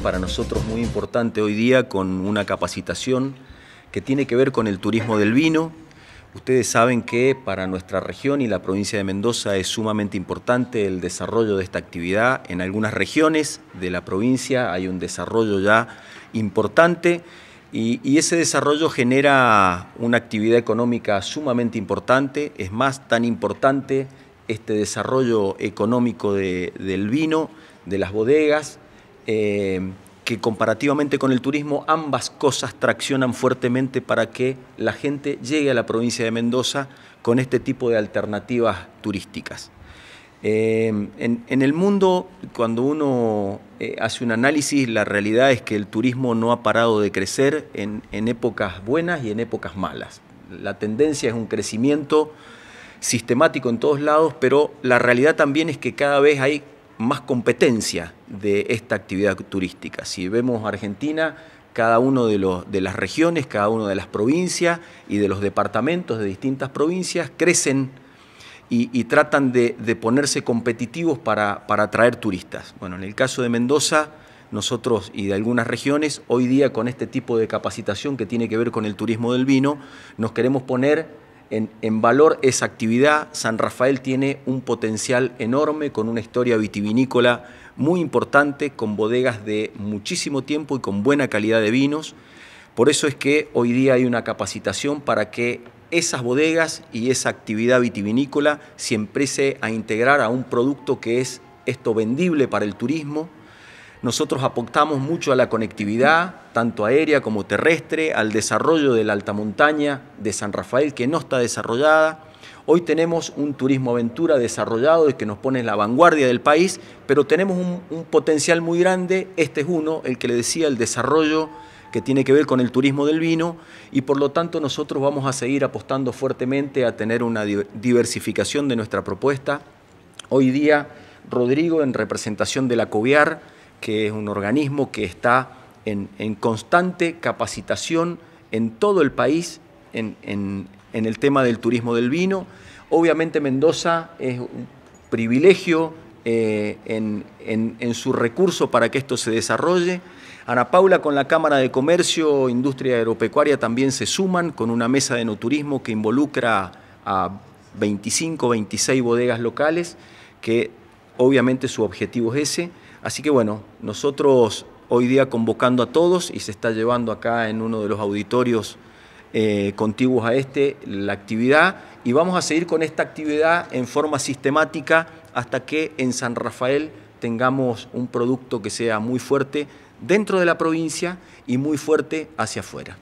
para nosotros muy importante hoy día con una capacitación que tiene que ver con el turismo del vino. Ustedes saben que para nuestra región y la provincia de Mendoza es sumamente importante el desarrollo de esta actividad. En algunas regiones de la provincia hay un desarrollo ya importante y, ese desarrollo genera una actividad económica sumamente importante. Es más, tan importante este desarrollo económico del vino, de las bodegas, eh, que comparativamente con el turismo ambas cosas traccionan fuertemente para que la gente llegue a la provincia de Mendoza con este tipo de alternativas turísticas. Eh, en, el mundo, cuando uno eh, hace un análisis, la realidad es que el turismo no ha parado de crecer en, en épocas buenas y en épocas malas. La tendencia es un crecimiento sistemático en todos lados, pero la realidad también es que cada vez hay más competencia de esta actividad turística. Si vemos Argentina, cada uno de, de las regiones, cada una de las provincias y de los departamentos de distintas provincias crecen y, tratan de, ponerse competitivos para, para atraer turistas. Bueno, en el caso de Mendoza, nosotros y de algunas regiones, hoy día con este tipo de capacitación que tiene que ver con el turismo del vino, nos queremos poner en, valor esa actividad. San Rafael tiene un potencial enorme con una historia vitivinícola muy importante, con bodegas de muchísimo tiempo y con buena calidad de vinos. Por eso es que hoy día hay una capacitación para que esas bodegas y esa actividad vitivinícola se empiece a integrar a un producto que es esto vendible para el turismo, nosotros apostamos mucho a la conectividad, tanto aérea como terrestre, al desarrollo de la alta montaña de San Rafael, que no está desarrollada. Hoy tenemos un turismo aventura desarrollado y que nos pone en la vanguardia del país, pero tenemos un, un potencial muy grande. Este es uno, el que le decía, el desarrollo que tiene que ver con el turismo del vino y por lo tanto nosotros vamos a seguir apostando fuertemente a tener una diversificación de nuestra propuesta. Hoy día, Rodrigo, en representación de la COVIAR, que es un organismo que está en, constante capacitación en todo el país en, el tema del turismo del vino. Obviamente Mendoza es un privilegio eh, en, en, su recurso para que esto se desarrolle. Ana Paula con la Cámara de Comercio, Industria Agropecuaria también se suman con una mesa de no turismo que involucra a 25, 26 bodegas locales, que obviamente su objetivo es ese. Así que bueno, nosotros hoy día convocando a todos y se está llevando acá en uno de los auditorios eh, contiguos a este la actividad y vamos a seguir con esta actividad en forma sistemática hasta que en San Rafael tengamos un producto que sea muy fuerte dentro de la provincia y muy fuerte hacia afuera.